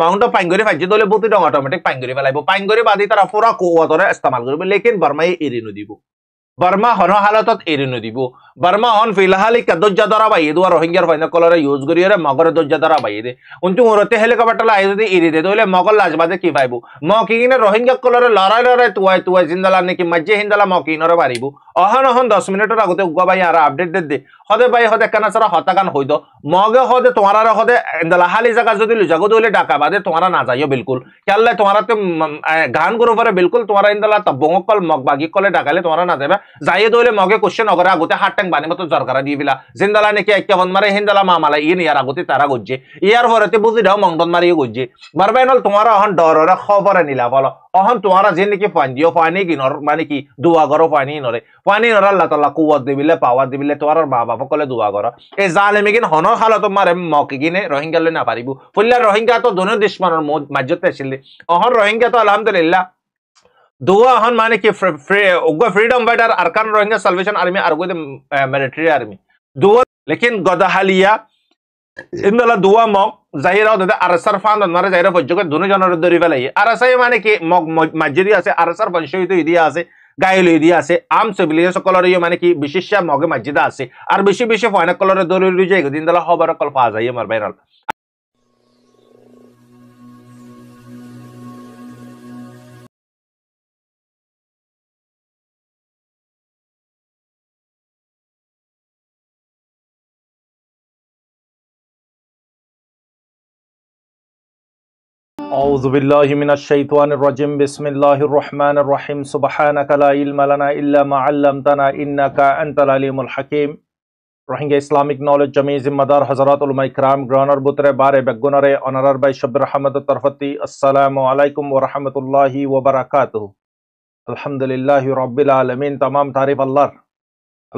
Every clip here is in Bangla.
মাউন্ট পাইন করে ফাইছে দলে প্রতিটা অটোমেটিক পাইন করে পেলাইব পাইন করে বাদে তারা পুরা কোয়াতরে ইস্তেমাল করবে লেকিন বর্মাই এড়িয়ে দিব বর্মা হন হালত এৰি নিদিব বর্মা হন ফিলহাল ইকা দজ্জা দ্বারা বাইয়ে দো রোহিঙ্গার ভাই কলরে ইউজ করিয়ে মগর দজ্জা দ্বারা বাইয়ে দে উন্তু উরতে হেলিকপ্টার আই যদি এরি দে দইলে মগল লাজবাদে কি পাইবো ম কি কিনে রোহিঙ্গা কলরে লড়াই লড়াই তুয়াই তুয়াই জিন্দালা নেকি মাজে হিন্দালা ম কিনরে পারিব অহন অহন দশ মিনিটৰ আগতে উগা ভাই আর আপডেট দে দে হদে বাই হদে কানা সারা হতাকান হইদ মগে হদে তোমারা হদে ইন্দালা হালি জায়গা যদি লুজাগ দইলে ডাকা বাদে তোমারা না যাইও বিলকুল কেললে তোমারাতে গান গুরু পরে বিলকুল তোমারা ইন্দালা মগ বাগি কলে ডাকালে তোমারা না যাবে জায়েদ মগে কোশ্চেন অগরে আগতে হাট টাং বানি মতো জরকারা দিয়ে ফিলা জিন্দালা নাকি একটা হন মারে হিন্দালা মা মালা ইন ইয়ার আগতে তারা গজ্জে ইয়ার পরেতে বুঝি দাও মংডন মারি গজ্জে বারবাই নল তোমার অহন ডররা খবরে নিলা বলো অহন তোমারা যে নাকি ফান্দিও ফানি কিনর মানে কি দোয়া করো ফানি নরে ফানি নর আল্লাহ তাল্লাহ কুয়াত দিবিলে পাওয়ার দিবিলে তোমার মা বাবা কলে দোয়া এই জাল জালেমি কিন হন খালো তোমার মকে কিনে রোহিঙ্গা লৈ না পারিব ফুল্লা রোহিঙ্গা তো দোনো দুশ্মনের মাজ্যতে আসলে অহন রোহিঙ্গা তো আলহামদুলিল্লাহ দোয়া হন মানে কি freedom fighter Arakan Rohingya salvation army আর গো মিলিটারি আর্মি দোয়া লেকিন গদাহালিয়া ইন্দলা দোয়া মগ জাহিরা দাদা আরসার ফান মানে জাহিরা ফজ্জকে দুনো জনের ধরি ফেলাই আরসাই মানে কি মগ মসজিদি আছে আরসার বংশহিত ইদিয়া আছে গাইল ইদিয়া আছে আম সিভিলিয়ান সকলের মানে কি বিশেষ মগে মাজিদা আছে আর বেশি বেশি ফয়না কলরে দৌড়ি যে দিন দলা হবার কল পাওয়া যায় আমার বাইরাল أعوذ بالله من الشيطان الرجيم بسم الله الرحمن الرحيم سبحانك لا علم لنا إلا ما علمتنا إنك أنت العليم الحكيم رحمة اسلامی نالج جمعی مدار دار حضرات علماء کرام گرانر بوترے بارے بگنرے انرر بھائی شبر رحمت طرفتی السلام علیکم ورحمت اللہ وبرکاتہ الحمدللہ رب العالمین تمام تعریف الله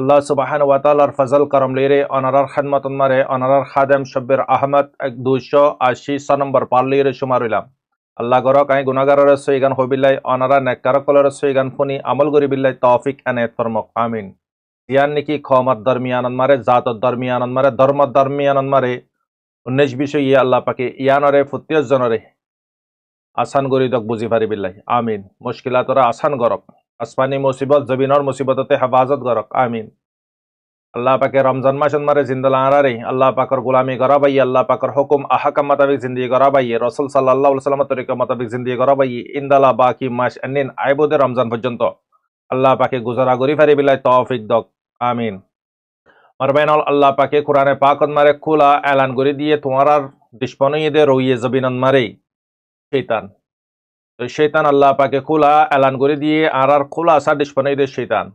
اللہ سبحانہ وتعالی فضل کرم لیرے انرر خدمت انمارے انرر خادم شبر احمد ایک دوشو آشی سنمبر پار لیرے شمار علام লাগৰক আই গুণাগাৰৰ চৈগান হবিলাই অনাৰা নেকাৰকলৰ চৈগান শুনি আমল কৰিবিলাই তফিক এনে ধৰ্মক আমিন ইয়ান নেকি খমত ধৰ্মী আনন্দ মাৰে জাত ধৰ্মী আনন্দ মাৰে ধৰ্ম ধৰ্মী আনন্দ মাৰে ঊনৈছ বিশ ইয়ে আল্লাহ পাকে ইয়ানৰে ফুটিয়জনৰে আচান গৰি দক বুজি পাৰিবিলাই আমিন মুস্কিলাতৰ আচান গৰক আচমানী মুচিবত জবিনৰ মুচিবততে হেফাজত গৰক আমিন আল্লাহ পাকে রমজান মাস মারে জিন্দলা আনারে আল্লাহ পাকর গোলামি গরাবাই আল্লাহ পাকর হুকুম আহাকাম মাতাবিক জিন্দি গরাবাই রসুল সাল্লাহ সাল্লাম তরিকা মাতাবিক জিন্দি গরাবাই ইন্দালা বাকি মাস এনিন আইবুদে রমজান পর্যন্ত আল্লাহ পাকে গুজরা গরি ফারি বিলাই তৌফিক দক আমিন মারবাইনাল আল্লাহ পাকে কোরআনে পাকত মারে খোলা এলান গরি দিয়ে তোমার আর দে রইয়ে জবিনন মারে শৈতান তো শৈতান আল্লাহ পাকে খোলা এলান গরি দিয়ে আর আর খোলা আসা দে শৈতান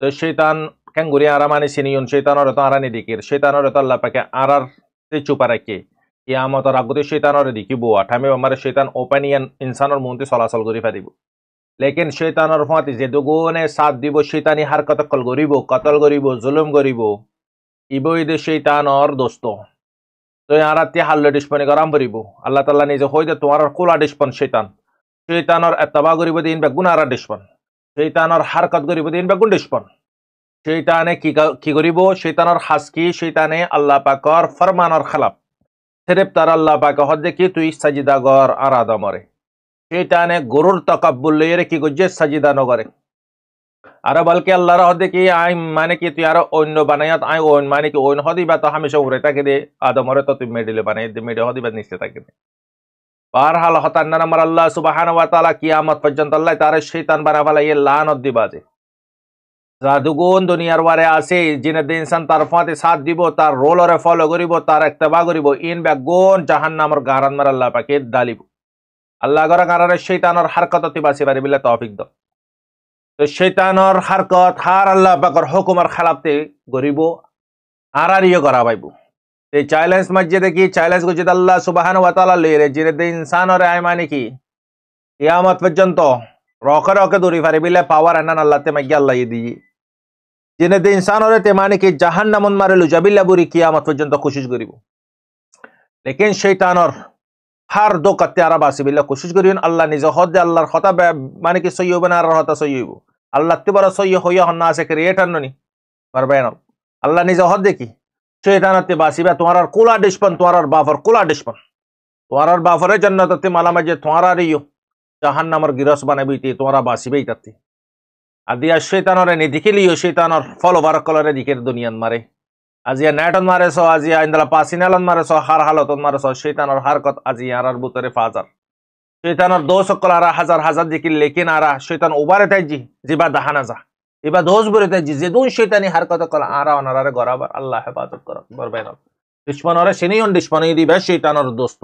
তো শৈতান kanguri ara mane siniyun shaytanor to arani dikir shaytanor to Allah pake arar te chupa rakhe কিয়ামতৰ আগতে শৈতানৰে বো আঠামে আমার শৈতান অপেনিয়ান ইনচানৰ মনতে চলাচল কৰি পাৰিব লেকিন শৈতানৰ ফাঁতি যেদুগুণে সাথ দিব শৈতানি হাৰকত কল কৰিব কতল কৰিব জুলুম ইবই দে শৈতানর দোস্ত তই আরা তে হাল্য ডিসপনে গরম পড়িব আল্লাহ তাল্লাহ নিজে হই দে তোমার কোলা ডিসপন শৈতান শৈতানর এতবা কৰিব দিন বেগুণ আর ডিসপন শৈতানর হাৰকত কৰিব দিন বেগুণ ডিসপন শৈতানে কি করিব শৈতানৰ সাজ কি শৈতানে আল্লাহ পাকর ফৰমানৰ খালাপ সেরেপ তার আল্লাহ পাকে হদে কি তুই সাজিদা গর আর আদমরে শৈতানে গরুর তকাব্বুল লইয়ে কি করছে সাজিদা নগরে আরো বলকে আল্লাহর হদে দেখি আই মানে কি তুই আরো অন্য বানাইয়াত আই ওন মানে কি ওন হদিবা তো হামেশা উড়ে তাকে দে আদমরে তো তুই মেডিলে বানাই দে মেডে হদিবা নিচে তাকে দে পার হাল হতান্না নামার আল্লাহ সুবাহান ওয়া তাআলা কিয়ামত পর্যন্ত আল্লাহ তারে শৈতান বানা ফেলাই লানত দিবা যে জাদুগুণ দুনিয়ার বারে আছে যিনি ইনসান তার ফাঁতে সাথ দিব তার রোলরে ফলো করিব তার একতবা করিব ইন ব্যাগুন জাহান নামর গারান মার আল্লাহ পাকে দালিব আল্লাহ গর গারানের শৈতানর হারকত তিবাসি পারি বিল্লা তফিক দ তো শৈতানর হারকত হার আল্লাহ পাকর হুকুমার খালাপতে গরিব আর আর ইয়ে করা পাইব এই চ্যালেঞ্জ মাঝে দেখি চ্যালেঞ্জ গুজিদ আল্লাহ সুবাহান ওয়াতালা লইরে জিনেতে ইনসানর আয় মানে কি ইয়ামত পর্যন্ত রকে রকে দৌড়ি ফারি বিলে পাওয়ার এনান আল্লাহতে মাগিয়া আল্লাহ ইয়ে দিয়ে তে જેને તે ઇન્સાનોને તેમાંની કે জাবিল্লা বুড়ি কি আমার পর্যন্ত কোশিস করিব লেকিন শৈতানর হার দো কাতে বাসি বিল্লাহ কোশিস করিবেন আল্লাহ নিজে হদে আল্লাহর হতা মানে কি সই হবেন আর হতা সহি হইব আল্লাহ তিবরা সই হইয়া হন্না আছে ক্রিয়েটার ননি পারবেন আল্লাহ নিজে হদ দেখি শৈতানতে বাসিবা তোমার আর কোলা ডিসপন তোমার আর বাফর কোলা ডিসপন তোমার আর বাফরে জন্নততে মালামা যে তোমার আর ইয়ো জাহান নামর গিরস বানাবি তোমারা বাসিবেই তাতে আদিয়া শৈতানরে নিদিখিলিও শৈতানর ফল কলরে দিকের দুনিয়ান মারে আজিয়া নেটন সো আজিয়া ইন্দলা পাসিনালন মারে সো হার হালতন সো শৈতানর হারকত আজি আরার বুতরে ফাজার শৈতানর দোষ সকল হাজার হাজার দিকে লেকিন আরা শৈতান উবারে তাই জি জিবা দাহানা যা এবার দোষ তাই জি যে দুন শৈতানি হারকত কল আরা অনারারে গরাবার আল্লাহ হেফাজত কর বরবাইন দুশ্মনরে সিনিয়ন দুশ্মনী দিবে শৈতানর দোস্ত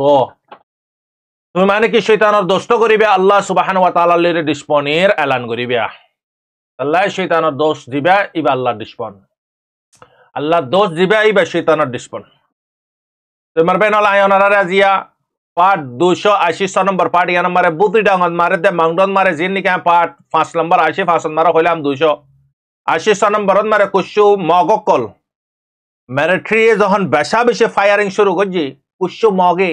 তুমি মানে কি শৈতানর দোস্ত করিবে আল্লাহ সুবাহান ওয়া তাআলার দুশ্মনের এলান করিবে আল্লাহ শৈতানোর দোষ দিবে ইবা আল্লাহর দুশ্মন আল্লাহর দোষ দিবে ইবা শৈতানোর দুশ্মন তোমার বেনল আয়নারা রাজিয়া পাট দুশো আশি ছ নম্বর পাট ইয়া নম্বরে বুতি ডাঙত মারে দে মাংডন মারে জিন নিকা পাট পাঁচ নম্বর আশি পাঁচ নম্বর হইলাম দুশো আশি ছ নম্বর মারে কুসু মগকল মিলিটারি যখন বেসা বেশি ফায়ারিং শুরু করছি কুসু মগে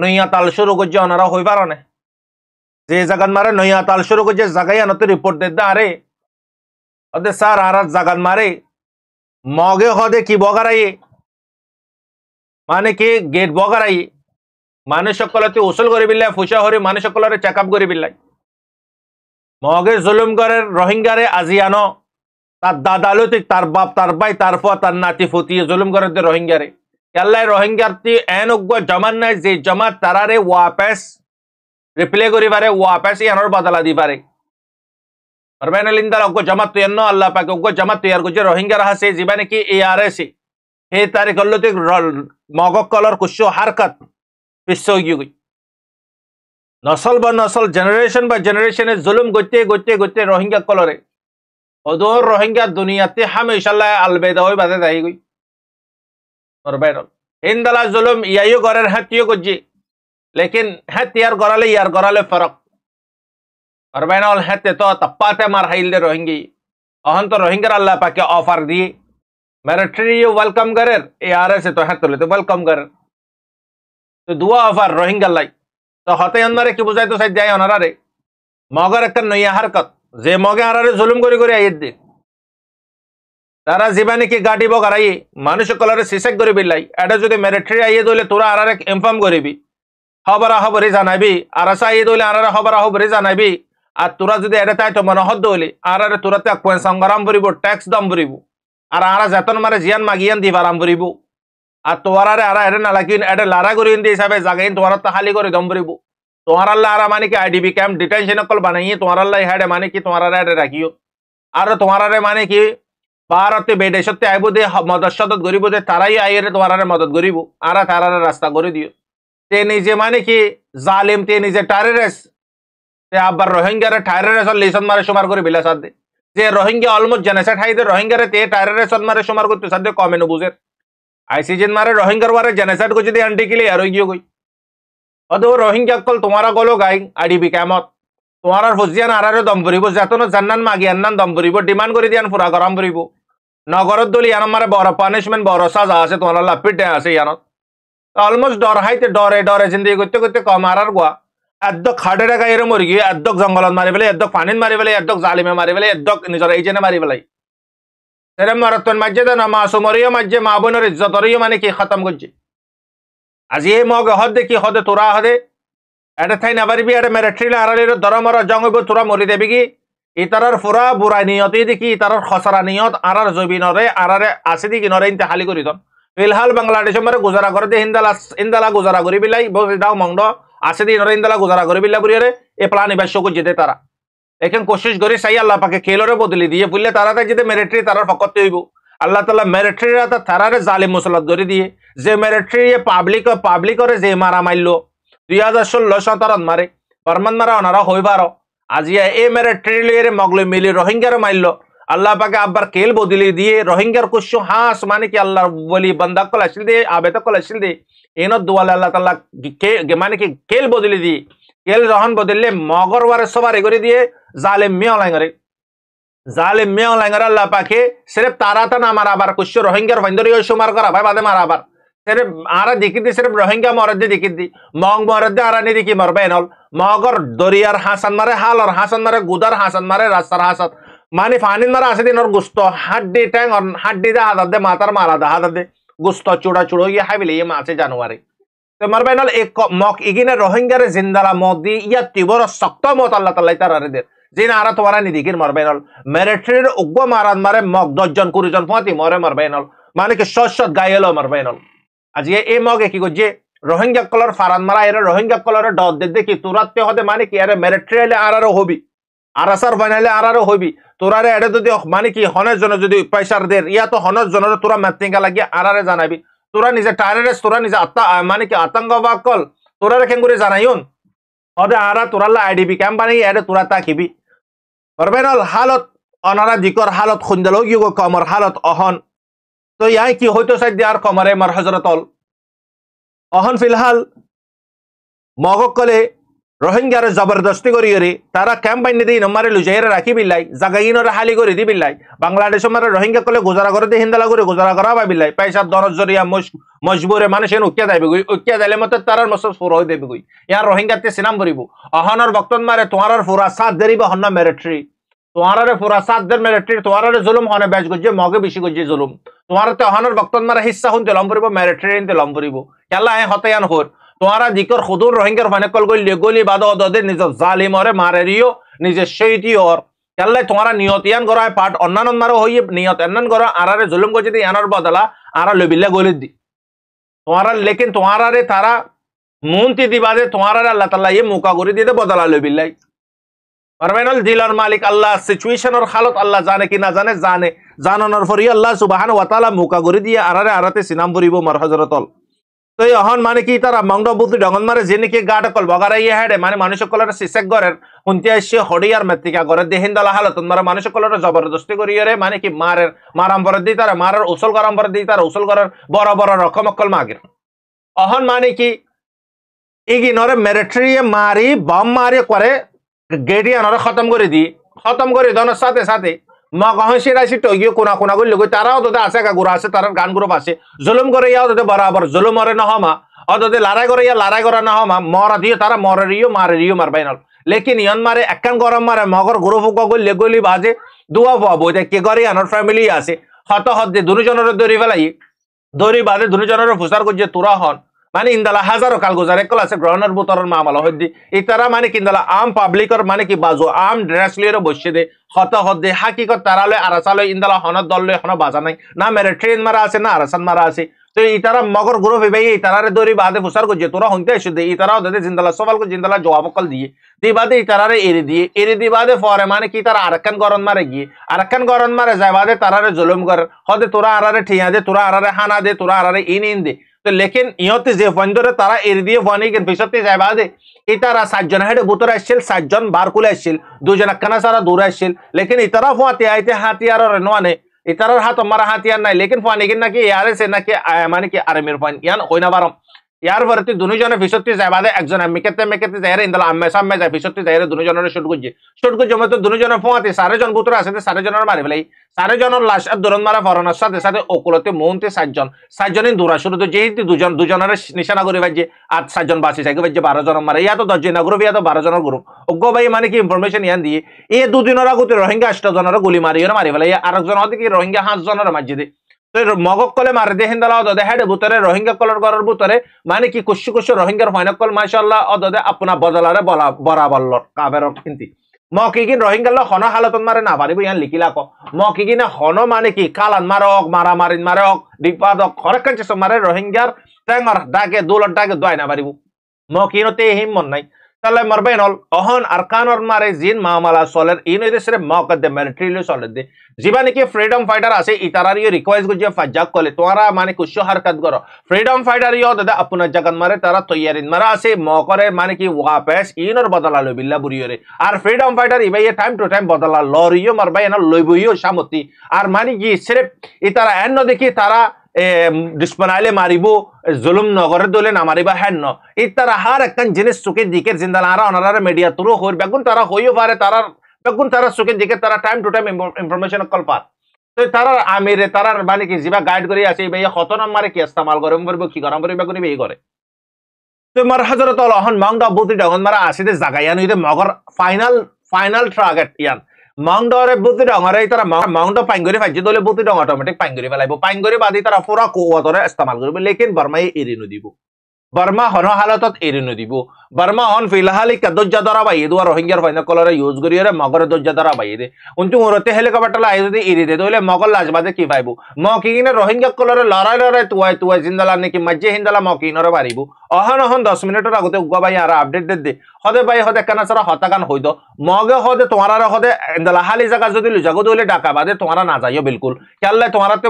নইয়া তাল শুরু করছে ওনারা হইবার যে জায়গা মারে নইয়া তাল শুরু করছে জাগাই আনতে রিপোর্ট দে আরে অদে স্যার আরাত জাগান মারে মগে হদে কি বগারাইয়ে মানে কি গেট বগারাই মানে সকলতে ওসল করে বিলাই ফুসা হরে মানে সকলরে চেক আপ করে বিলাই মগে জুলুম করে রোহিঙ্গারে আজি আনো তার দাদালতিক তার বাপ তার ভাই তার পর তার নাতি ফুতি জুলুম করে দে রোহিঙ্গারে কেল্লাই এন এনজ্ঞ জমান নাই যে জমা তারারে ওয়াপেস রিপ্লে করি পারে ওয়াপেস ইয়ানোর বদলা দি পারে फरमान लिंदा उनको जमात तैयार ना अल्लाह पाक उनको जमात तैयार कुछ रोहिंग्या रहा से जीवन की ए आर হে তার तारे कल्लो ते मौगक कलर कुछ নসল বা নসল জেনারেশন বা জেনারেশনে জুলুম গতিয়ে গতিয়ে গতিয়ে রোহিঙ্গা কলরে অদর রোহিঙ্গা দুনিয়াতে ইশাল্লাহ আলবেদা হয়ে বাদে দাহি গই নরবাইরল হিন্দালা জুলুম ইয়াইও গরের হাতিও গজি লেকিন হ্যাঁ তিয়ার গড়ালে ইয়ার গড়ালে ফরক করবেন অল হেতে তো তপ্পাতে মার হাইলদে রোহিঙ্গি অহন তো রোহিঙ্গার আল্লাহ পাকে অফার দিয়ে মিলিটারি ওয়েলকাম করে এ আর এসে তো হ্যাঁ তোলে তো ওয়েলকাম করে তো দুয়া অফার রোহিঙ্গার লাই তো হতে অন্যরে কি বুঝাই তো সাইড যায় অনারারে মগর একটা নইয়া হারকত যে মগে আরারে জুলুম করি করে আইয়ের দে তারা জীবানে কি গাড়ি বগারাই মানুষ কলরে সিসেক করে বিলাই এটা যদি মিলিটারি আইয়ে দলে তোরা আরারে ইনফর্ম করিবি খবরা খবরে জানাবি আরাসা আইয়ে দইলে আরারা খবরা খবরে জানাবি আর তোরা যদি এটা তাই তো মনে হদ্দ হলি আর আরে তোরা তো সংগ্রাম ভরিব ট্যাক্স দাম ভরিব আর আরা যেতন মারে জিয়ান মাগিয়ান দিব আরাম ভরিব আর তোর আরে আরা এটা নালাকিন এটা লারা করি দিয়ে হিসাবে জাগাইন তোমার তো হালি করে দম ভরিব তোমার আল্লাহ আরা মানে কি আইডিবি ক্যাম্প ডিটেনশন কল বানাইয়ে তোমার আল্লাহ হ্যাডে মানে কি তোমার আরে এটা রাখিও আর তোমার আরে মানে কি ভারতে বেদেশতে আইব দে মদত সদত গরিব দে তারাই আইরে তোমার আরে মদত গরিব আরা তারারে রাস্তা করে দিও তে নিজে মানে কি জালেম তে নিজে টারেরেস তে আব রোহিঙ্গা রে ঠাইরে রে সলিসন মারি সুমার গরি বিলা সাদ দে যে রোহিঙ্গা অলমোস্ট জেনারেটর ঠাইরে রোহিঙ্গা রে তে ঠাইরে রে সলমার সুমার গত সাদ কমেন বুঝে আই সিজেন মারি রোহিঙ্গা বারে জেনারেটর কো যদি অ্যান্টি কেলে আরোগ্য হই অদো রোহিঙ্গা কল তোমার গলো গাই আড়ি বিকামত তোমারার ফুজি আনার রে দম পরিবো যতনো জাননান মাগিয়ান নান দম পরিবো ডিমান্ড করি দিআন পুরা গরম কইবো নগরের দলিয়ান মারি বড় পানিশমেন্ট বড় সাজা আসে তোনার লাপিট আসে ইয়ারত অলমোস্ট ডর হাইতে ডরে ডরে জিন্দে গতে গতে কম মারার গো এদক খাৰ্ডেৰে গাড়ীৰে মৰি গৈ এদক জংঘলত মাৰি পেলাই এদক পানীত মাৰি পেলাই এদক জালিমে মাৰি পেলাই এদক নিজৰ এইজনে মাৰি পেলাই তেৰে মৰাতন মাৰ্যে তেনে মাছো মৰিয়ে মাৰ্যে মা বোনৰ ইজ্জতৰে মানে কি খতম কৰিছে আজি এই মগ এহত দেখি সদে তোৰা সদে এটা ঠাই নাবাৰিবি এটা মেৰেঠিৰে আৰালিৰে দৰমৰ জংগ তোৰা মৰি দেবি কি ইটাৰৰ ফুৰা বুঢ়া নিয়তে দেখি ইটাৰৰ খচৰা নিয়ত আৰাৰ জবিনৰে আৰাৰে আছে দেখি নৰে ইনতে শালি কৰি দন ফিলহাল বাংলাদেশৰ মানে গুজাৰা কৰে দে হিন্দালা হিন্দালা গুজাৰা কৰি পেলাই বাও মংগ ಆಸದಿ করে বিল্লা বুড়িয়ারে এ প্লান এবার শোক যেতে তারা এখন কোশিস করে সাই আল্লাহ পাকে খেলরে বদলি দিয়ে বুঝলে তারা যেতে মেরেট্রি তারার ফকত হইব আল্লাহ তালা মেরেট্রিরা তা তারারে জালে মুসলাত ধরে দিয়ে যে মেরেট্রি পাবলিক পাবলিকরে যে মারা মারল দুই হাজার ষোলো সতেরত মারে বর্মান মারা অনারা হইবার আজিয়া এই মেরেট্রি লিয়ে মগলে মিলি রোহিঙ্গারে মারল আল্লাহ পাকে আব্বার কেল বদলি দিয়ে রোহিঙ্গার কুসু হাঁস মানে কি আল্লাহ বলি বন্দা কল আসিল দে আবেদ কল আসিল দে এন দোয়ালে আল্লাহ তাল্লা মানে কি কেল বদলি দিয়ে কেল রহন বদললে মগর ওয়ারে সবার এগরে দিয়ে জালে মেয় লাইঙরে জালে মেয় লাইঙরে আল্লাহ পাকে সেরে তারা তান আমার আবার কুসু রোহিঙ্গার ভাইন্দর সুমার করা ভাই বাদে মার আবার সেরে আরা দেখি দি সেরে রোহিঙ্গা মরদ দিয়ে দেখি দি মং মরদ দিয়ে আরা নি দেখি মরবে এনল মগর দরিয়ার হাসান মারে হালর হাসান মারে গুদার হাসান মারে রাস্তার হাসান মানে ফানিন মারা আছে দিন ওর গুস্ত হাড্ডি ট্যাং ওর হাড্ডি দা হাত দে মাতার মারা দা হাত দে গুস্ত চূড়া চুড়ো ইয়ে হাবিলে ইয়ে মাছে জানুয়ারি তো মার বাইনাল এক মক ইগিনে রোহিঙ্গারে জিন্দালা মদি ইয়া তিবর শক্ত মত আল্লাহ তাল্লাহ তার আরে দের যে না আরা তোমারা নিদিকির মার বাইনাল মেরেট্রির উগ্র মারান মারে মক দশজন কুড়িজন ফাঁতি মরে মার বাইনাল মানে কি শস্যত গাইলো মার বাইনাল আজকে এই মগ কি করছে রোহিঙ্গা কলর ফারান মারা এরা রোহিঙ্গা কলর ডর দে দেখি তুরাত্তে হতে মানে কি আরে মেরেট্রি এলে আর আরো হবি আৰাচাৰ বনালে আৰাৰো হবি তোৰাৰে এৰে যদি মানে কি হনজ জনৰ যদি পাইচাৰ দেৰ ইয়াতো হনজ জনৰ তোৰা মেটিংগা লাগি আৰাৰে জানাবি তোৰা নিজে টাইৰেৰে তোৰা নিজে আত্মা মানে কি আতংকবাদ কল তোৰাৰে কেংগুৰি জানাইন অদে আৰা তোৰালে আই ডি বি কেম্প এৰে তোৰা তাক হিবি বৰবেনল হালত অনাৰা দিকৰ হালত সুন্দৰ হৈ গ কমৰ হালত অহন তো ইয়াই কি হয়তো চাই দিয়াৰ কমাৰে মাৰ অহন ফিলহাল মগক কলে রোহিঙ্গারে জবরদস্তি করি করি তারা ক্যাম্প বাইনি দিয়ে নম্বরে লুজাইরে রাখি বিলাই জাগাইনরে হালি করে দি বিলাই বাংলাদেশ মানে রোহিঙ্গা কলে গুজারা করে দিয়ে হিন্দালা করে গুজারা করা বা বিলাই পয়সা দরজ জরিয়া মজবুরে মানুষ উকিয়া যাইবে গই উকিয়া যাইলে মতো তারার মসল ফুর হয়ে দেবে গই ইয়ার রোহিঙ্গাতে সিনাম করিব অহনর বক্তন মারে তোমার ফুরা সাত দেরিব হন মেরিট্রি তোমারে ফুরা সাত দের মেরিট্রি তোমারে জুলুম হনে বেচ গজ্জে মগে বেশি গজ্জে জুলুম তোমার তো অহনর বক্তন মারে হিস্সা হুন লম করিব মেরিট্রি লম করিব কেলা হতায়ান হোর তোমরা দিকর খুদুর রোহিঙ্গার মানে কল গলি গলি বাদ ওদের নিজ জালিমরে মারেরিও নিজে সেইটি অর কেলে তোমরা নিয়ত ইয়ান করা পাঠ অন্যান্য মারো হইয়ে নিয়ত অন্যান করো আরারে জুলুম করছে ইয়ানোর বদলা আরা লবিলে গলি দি তোমারা লেকিন তোমারারে তারা মুনতি দিবাদে তোমারা আল্লাহ তাআলা ইয়ে মুকা করে দিতে বদলা লবিল্লাই পারবেনল দিলর মালিক আল্লাহ সিচুয়েশনের হালত আল্লাহ জানে কি না জানে জানে জানানোর ফরি আল্লাহ সুবাহান ওয়াতালা মুকা করে দিয়ে আরারে আরাতে সিনাম ভরিব মার হজরতল তো এই অহন মানে কি তারা মঙ্গ বুদ্ধি ডঙ্গন মারে যে নাকি গাটা কল বগারা ইয়ে হেডে মানে মানুষ কলর শিশেক গরের হুন্তিয়াশি হড়িয়ার মেত্রিকা গড়ে দেহিন দলা হালত মারা মানুষ কলর জবরদস্তি করিয়ে রে মানে কি মারের মারাম বর দিই তারা মারের উসল গরম বর দিই তারা উসল গরের বড় বড় রকম অকল মাগির অহন মানে কি ইগিনরে মেরেট্রি মারি বম মারি করে গেডিয়ানরে খতম করে দি খতম করে দনের সাথে সাথে মগহসের আছে টগিয়ে কোনা কোনা গলি গই তারাও তোতে আছে কা গুরা আছে তারার গান গ্রুপ আছে জুলুম করে ইয়াও তোতে বরাবর জুলুম অরে নহমা অদতে লড়াই করে ইয়া লড়াই করে নহমা মরা দিয়ে তারা মরেরিও মারেরিও মারবাই নল লেকিন ইয়ান মারে একখান গরম মারে মগর গ্রুপ গলি গলি বাজে দুয়া বুয়া বই কে গরে আনর ফ্যামিলি আছে হত হত যে দুজনের দৌড়ি ফেলাই দৌড়ি বাদে দুজনের ফুসার করছে তোরা হন মানে ইন্দালা হাজারো কালগুজার এক আছে গ্রহণের বুতরণ মামলা হদ্দি ইতারা মানে কিন্দালা আম পাবলিকর মানে কি বাজু আম ড্রেস লিয়ে বসে দে হত হদ্দে হাকিকত তারালে আরাসালে ইন্দালা হনত দললে হন বাজা নাই না মেরে ট্রেন মারা আছে না আরাসান মারা আছে তো ইতারা মগর গ্রুপ ভাই ইতারারে দৌড়ি বাদে ফুসার করছে তোরা হইতে এসে দে ইতারা দে জিন্দালা সবাল করে জিন্দালা জবাব কল দিয়ে দি বাদে ইতারারে এড়ে দিয়ে এড়ে দি বাদে ফরে মানে কি তারা আরাকান গরণ মারে গিয়ে আরাকান গরণ মারে যায় বাদে তারারে জুলুম কর হদে তোরা আরারে ঠিয়া দে তোরা আরারে হানা দে তোরা আরারে ইন ইন দে ইহতে যে तो लेकिन इहते जे फंदर तारा एरिए फनिगेन फिसते जायबादे সাতজন सातजन हेडे আসছিল সাতজন বার কুলে আসছিল দুজন কানা সারা দূরে আসছিল লেকিন ইতারা ফুয়াতে আইতে হাতিয়ার নোয়ানে ইতারার হাত মারা হাতিয়ার নাই লেকিন ফুয়ানিগেন নাকি ইয়ারে সে নাকি মানে কি আর্মির ফান ইয়ান হইনা বারম ইয়ারপরতি দুজনে ফিসত্তি যায় বাদে একজনে মিকেতে মেকেতে যায় ইন্দলা আম্মে সাম্মে যায় ফিসত্তি যায় দুজনের শুট গুজি শুট গুজি মতো দুজনে ফোঁয়াতে সারে জন ভূতরা আছে সারে জনের মারি পেলাই সারে জনের লাশ আর দুরন মারা ফরনের সাথে সাথে অকুলতে মৌনতে সাতজন সাতজনই দূরা শুরু তো যেহেতু দুজন দুজনের নিশানা করে বাজে আট সাতজন বাসি চাই বাজে বারো জনের মারে ইয়া তো দশ জনের ইয়া তো বারো জনের গ্রুপ অজ্ঞ ভাই মানে কি ইনফরমেশন ইয়ান দিয়ে এই দুদিনের আগতে রোহিঙ্গা আষ্ট জনের গুলি মারি মারি পেলাই আর একজন হতে কি রোহিঙ্গা সাতজনের মারছে দিয়ে মগক কলে মারে দেহ দালা অদে হেডে ভুতরে রোহিঙ্গা কলর গরর ভুতরে মানে কি কুশু কুশু রোহিঙ্গার ফাইনক কল মাশাল্লাহ অদে আপনা বদলারে বলা বরাবর কাবের কিন্তু মকিগিন রোহিঙ্গাল হন হালত মারে না পারিব ইয়ান লিখিলা ক কিনে হন মানে কি কালান মারক মারা মারিন মারক ডিপাদক হরকান চেস মারে রোহিঙ্গার ট্যাঙর ডাকে দুলর ডাকে দোয় না ম কিনতে হিম মন নাই তাহলে মারবেন নল অহন আরকানর মারে জিন মামালা সলের ইন দেশে মকদ্দে মিলিটারি সলের দে যিবা নাকি ফ্রিডম ফাইটার আছে ইতারার ইয়ে রিকোয়েস্ট গুজে ফাজাক কলে তোরা মানে কুশ হরকত করো ফ্রিডম ফাইটার ইয়ে দাদা আপনা জাগত মারে তারা তৈয়ারিন মারা আছে মকরে মানে কি ওয়াপেস ইনর বদলা লো বিল্লা বুরিয়রে আর ফ্রিডম ফাইটার ইবাই টাইম টু টাইম বদলা লরিও মারবাই না লইবইও সামতি আর মানে কি সিরেফ ইতারা এন্ন দেখি তারা দুশ্মনাইলে মারিব জুলুম নগরের দলে নামারিবা হেন্ন এই তারা হার একখান জিনিস চোখের দিকে জিন্দা আরা অনারা মিডিয়া তুরো হই বেগুন তারা হইও পারে তারা বেগুন তারা চোখের দিকে তারা টাইম টু টাইম ইনফরমেশন কল পাত তো তারার আমিরে তারার মানে কি যা গাইড করে আছে ভাই শত নম্বরে কি ইস্তেমাল করে করব কি গরম করে বেগুনি বেই করে তো মার হাজারত অহন মাংডা বুদ্ধি ডগন মারা আসিতে জাগাইয়ান মগর ফাইনাল ফাইনাল টার্গেট ইয়ান মাউন্ট ডরে বুতি ডং রে তারা মাউন্ট পাইন করে ফাইছে দলে বুতি ডং অটোমেটিক পাইন করে পেলাইব বাদি তারা পুৰা কোয়াতরে ইস্তেমাল করবে লেকিন বর্মাই এরি নদিব বর্মা হন হালতত এৰি নিদিব বর্মা হন ফিলহালি দজ্জা দ্বারা বাঢ়ি দু আর রোহিঙ্গার ফাইনকলরে ইউজ করি রে মগর দজ্জা বাঢ়ি বাইয়ে দে উন্তু হুরতে হেলিকপ্টার আই যদি এৰি দে তাহলে মগল লাজবাদে কি ভাবিব ম কি কিনে রোহিঙ্গা কলরে লড়াই লড়াই তুয়াই তুয়াই জিন্দালা নেকি মজ্জে হিন্দালা ম কিনরে বাঢ়িব অহন অহন দশ মিনিটের আগতে উগা বাই আর আপডেট দে দে হদে বাই হদে কানা সারা হতাকান হইদ মগে হদে তোমারা হদে লাহালি জায়গা যদি লুজাগো দইলে ডাকা বাদে তোমারা না যাইও বিলকুল খেয়ালে তোমারাতে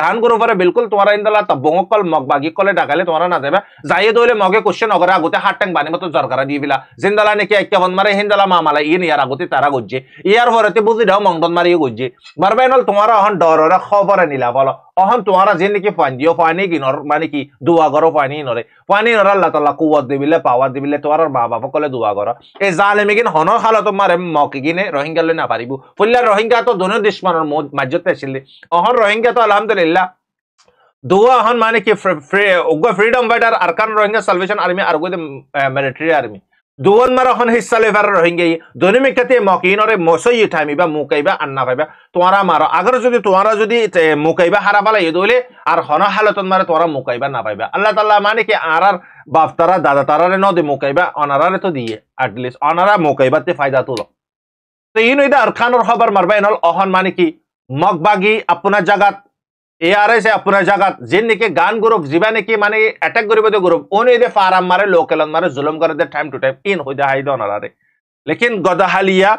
গান করো পারে বিলকুল তোমারা ইন্দলা বঙকল মগ বাগি কলে ডাকালে তোমারা না যাবে যাইয়ে দইলে মগে কোশ্চেন অগরে আগতে হাত টাং বানি মতো জরকারা দিয়ে বিলা জিন্দালা নাকি একটা বন মারে হিন্দালা মামালা ইয়ে ইয়ার আগতে তারা গজ্জে ইয়ার পরেতে বুঝি দাও মংডন মারিয়ে গজ্জে মারবাই নল তোমারা অহন ডররে খবরে নিলা বলো অহন তোমারা যে নাকি পান দিও পানি কি নর মানে কি দুয়া গরো পানি নরে পানি নর আল্লাহ তাল্লাহ কুয়াত দিবিলে পাওয়ার দিবিলে তোমার মা বাপকলে দোয়া কর এই জালেমে কিন হনর খালত মারে মকে কিনে রোহিঙ্গা লই না পারিব ফুল্লা রোহিঙ্গা তো দোনো দুশ্মনের মাজতে আসিলে অহন রোহিঙ্গা তো আলহামদুলিল্লাহ দোয়া হন মানে কি freedom fighter Arakan Rohingya salvation army আর মিলিটারি আর্মি দুৱন মাৰা খন হিচালে ভাৰ ৰহিংগাই দৈনিক কাতে মকিনৰে মচই থামিবা মুকাইবা আন্না পাইবা তোমারা মাৰ আগৰ যদি তোমারা যদি মুকাইবা হাৰা পালাই দৌলে আৰু হন হালত মাৰে তোমরা মুকাইবা পাইবা আল্লাহ তাল্লাহ মানে কি আৰাৰ বাপ তারা দাদা তারারে ন দি মুকাইবা অনারারে তো দিয়ে অ্যাটলিস্ট অনারা তে ফায়দা তোলো তো ইন ইদা আর খানোর হবার মারবা এনল অহন মানে কি মগবাগি আপোনাৰ জাগাত ইয়াৰে যে আপোনাৰ জেগাত যি নেকি গান গ্ৰুপ যিবা নেকি মানে এটেক কৰিব দে গ্ৰুপ ওনে দে ফাৰাম মাৰে লোকেলত মাৰে জুলুম কৰে দে টাইম টু টাইম ইন হৈ দে হাই দনাৰে লেকিন গদাহালিয়া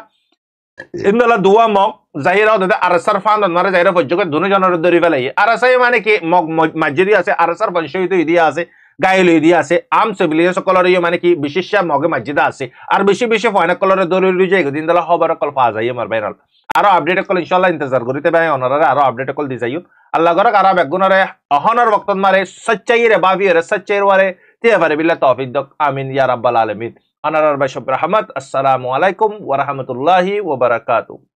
ইন্দলা দুয়া মগ জাহিরা দাদা আরসার ফান দনারে জাহিরা ফজ্জকে দুজনের ধরি ফেলাই আরসাই মানে কি মগ মাজিদি আছে আরসার বংশীয় ইদিয়া আছে গায়ে লই দিয়া আছে আম সিভিলিয়ান সকলের মানে কি বিশেষ মগে মসজিদা আছে আর বেশি বেশি ফয়না কলরে দৌড় লই যায় দিন দলা হবার কল পাওয়া যায় আমার বাইরাল আরো আপডেট কল ইনশাআল্লাহ ইন্তজার করিতে ভাই অনারারে আরো আপডেট কল দি যাইও আল্লাহ গরক আরা বেগুনরে অহনর বক্তন মারে সচ্চাই রে বাবি রে সচ্চাই ওয়ারে তে পারে বিল্লাহ দক আমিন ইয়া রাব্বাল আলামিন আনারার বাইশব রহমত আসসালামু আলাইকুম ওয়া রাহমাতুল্লাহি